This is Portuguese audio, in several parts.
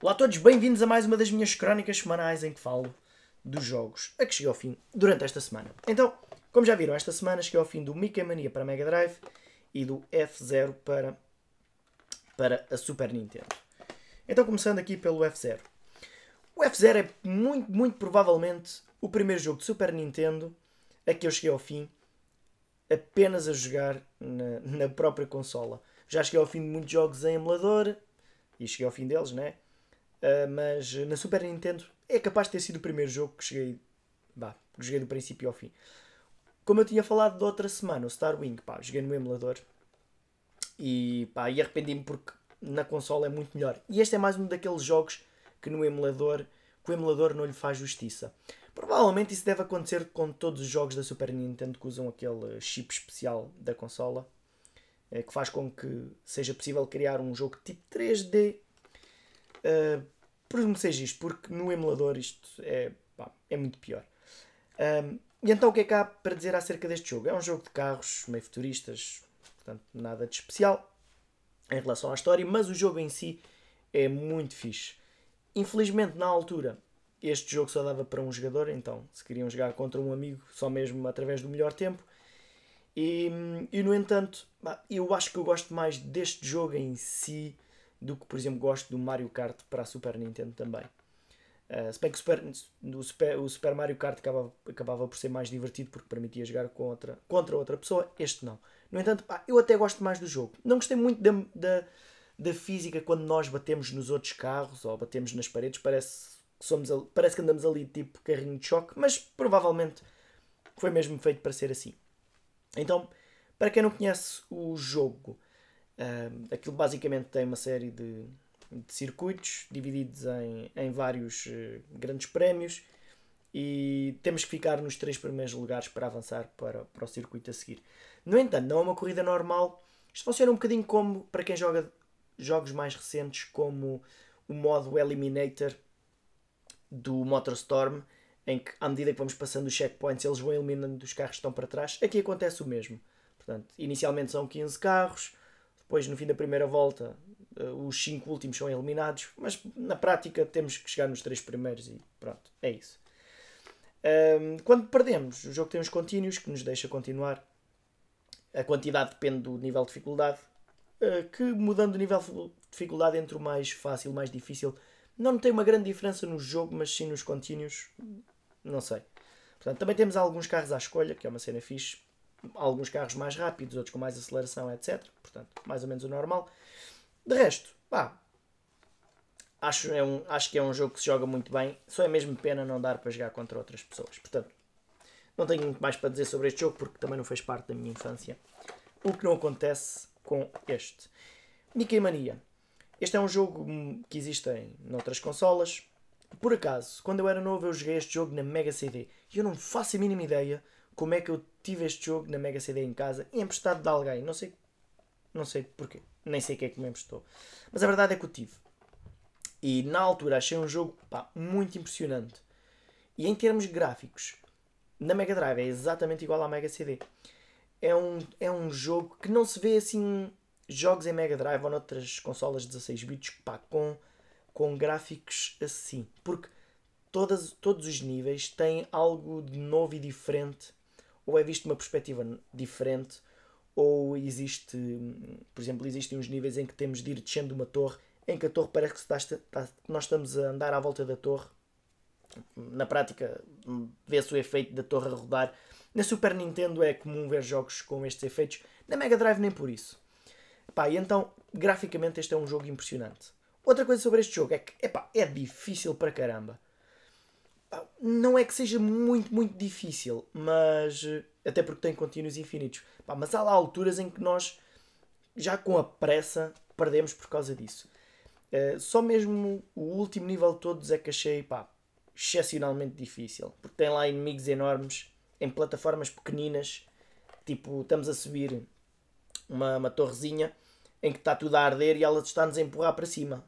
Olá a todos, bem-vindos a mais uma das minhas crónicas semanais em que falo dos jogos a que cheguei ao fim durante esta semana. Então, como já viram, esta semana cheguei ao fim do Mickey Mania para Mega Drive e do F0 para, para a Super Nintendo. Então, começando aqui pelo F0. O F0 é muito, muito provavelmente o primeiro jogo de Super Nintendo a que eu cheguei ao fim apenas a jogar na, na própria consola. Já cheguei ao fim de muitos jogos em emulador e cheguei ao fim deles, né? Ah, mas na Super Nintendo é capaz de ter sido o primeiro jogo que cheguei, bah, que joguei do princípio ao fim. Como eu tinha falado da outra semana, o Star Wing, pá, joguei no emulador e, pá, e arrependi-me porque na consola é muito melhor. E este é mais um daqueles jogos que no emulador, que o emulador não lhe faz justiça. Provavelmente isso deve acontecer com todos os jogos da Super Nintendo que usam aquele chip especial da consola, eh, que faz com que seja possível criar um jogo tipo 3D Uh, eh, Presumo que seja isto, porque no emulador isto é, pá, é muito pior. Um, e então o que é que há para dizer acerca deste jogo? É um jogo de carros meio futuristas, portanto nada de especial em relação à história, mas o jogo em si é muito fixe. Infelizmente, na altura, este jogo só dava para um jogador, então se queriam jogar contra um amigo, só mesmo através do melhor tempo. E, hum, e no entanto, eu acho que eu gosto mais deste jogo em si do que, por exemplo, gosto do Mario Kart para a Super Nintendo também. Uh, se bem que o Super, o Super, o Super Mario Kart acabava, acabava por ser mais divertido porque permitia jogar contra, contra outra pessoa, este não. No entanto, pá, eu até gosto mais do jogo. Não gostei muito da, da, da, física quando nós batemos nos outros carros ou batemos nas paredes, parece que, somos, parece que andamos ali tipo carrinho de choque, mas provavelmente foi mesmo feito para ser assim. Então, para quem não conhece o jogo, aquilo basicamente tem uma série de, de circuitos divididos em, em vários uh, grandes prémios e temos que ficar nos três primeiros lugares para avançar para, para o circuito a seguir. No entanto, não é uma corrida normal. Isto funciona um bocadinho como para quem joga jogos mais recentes, como o modo Eliminator do MotorStorm, em que à medida que vamos passando os checkpoints, eles vão eliminando os carros que estão para trás. Aqui acontece o mesmo. Portanto, inicialmente são 15 carros, depois, no fim da primeira volta, eh, os cinco últimos são eliminados, mas na prática temos que chegar nos três primeiros e pronto, é isso. quando perdemos, o jogo tem os contínuos que nos deixa continuar. A quantidade depende do nível de dificuldade, eh, que mudando o nível de dificuldade entre o mais fácil e o mais difícil, não tem uma grande diferença no jogo, mas sim nos contínuos, não sei. Portanto, também temos alguns carros à escolha, que é uma cena fixe, alguns carros mais rápidos, outros com mais aceleração, etc. Portanto, mais ou menos o normal. De resto, pá, acho, é um, acho que é um jogo que se joga muito bem. Só é mesmo pena não dar para jogar contra outras pessoas. Portanto, não tenho muito mais para dizer sobre este jogo porque também não fez parte da minha infância. O que não acontece com este. Mickey Mania. Este é um jogo que existe em outras consolas. Por acaso, quando eu era novo, eu joguei este jogo na Mega CD. E eu não faço a mínima ideia como é que eu tive este jogo na Mega CD em casa, emprestado de alguém, não sei, não sei porquê, nem sei quem é que me emprestou. Mas a verdade é que o tive. E na altura achei um jogo pá, muito impressionante. E em termos gráficos, na Mega Drive é exatamente igual à Mega CD. É um, é um jogo que não se vê assim jogos em Mega Drive ou noutras consolas 16 bits pá, com, com gráficos assim. Porque todas, todos os níveis têm algo de novo e diferente ou é visto uma perspectiva diferente, ou existe, por exemplo, existem uns níveis em que temos de ir descendo uma torre, em que a torre parece que está, está, nós estamos a andar à volta da torre. Na prática, vê-se o efeito da torre a rodar. Na Super Nintendo é comum ver jogos com estes efeitos, na Mega Drive nem por isso. Epá, e então, graficamente, este é um jogo impressionante. Outra coisa sobre este jogo é que epá, é difícil para caramba não é que seja muito, muito difícil, mas. Eh, até porque tem contínuos infinitos. Pá, mas há lá alturas em que nós, já com a pressa, perdemos por causa disso. Uh, só mesmo o último nível de todos é que achei pá, excepcionalmente difícil. Porque tem lá inimigos enormes em plataformas pequeninas. Tipo, estamos a subir uma, uma torrezinha em que está tudo a arder e ela está-nos a empurrar para cima.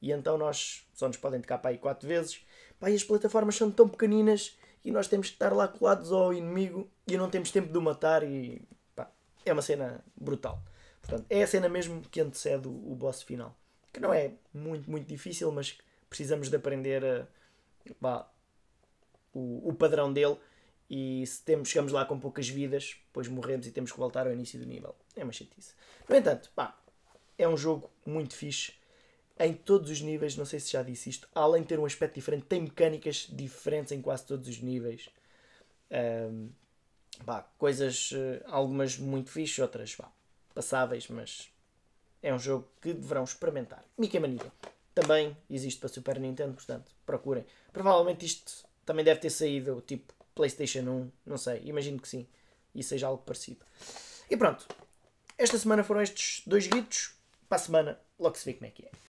E então nós só nos podem tocar para aí quatro vezes Pá, e as plataformas são tão pequeninas e nós temos que estar lá colados ao inimigo e não temos tempo de o matar e pá, é uma cena brutal. Portanto, é a cena mesmo que antecede o boss final. Que não é muito, muito difícil, mas precisamos de aprender a, pá, o, o padrão dele e se temos, chegamos lá com poucas vidas, depois morremos e temos que voltar ao início do nível. É uma chatice. No entanto, pá, é um jogo muito fixe em todos os níveis, não sei se já disse isto, além de ter um aspecto diferente, tem mecânicas diferentes em quase todos os níveis. Um, bah, coisas, eh, algumas muito fixas, outras bah, passáveis, mas é um jogo que deverão experimentar. Mickey Mania também existe para Super Nintendo, portanto, procurem. Provavelmente isto também deve ter saído tipo PlayStation 1, não sei, imagino que sim, e seja algo parecido. E pronto, esta semana foram estes dois gritos. Para a semana, logo se vê como é que é.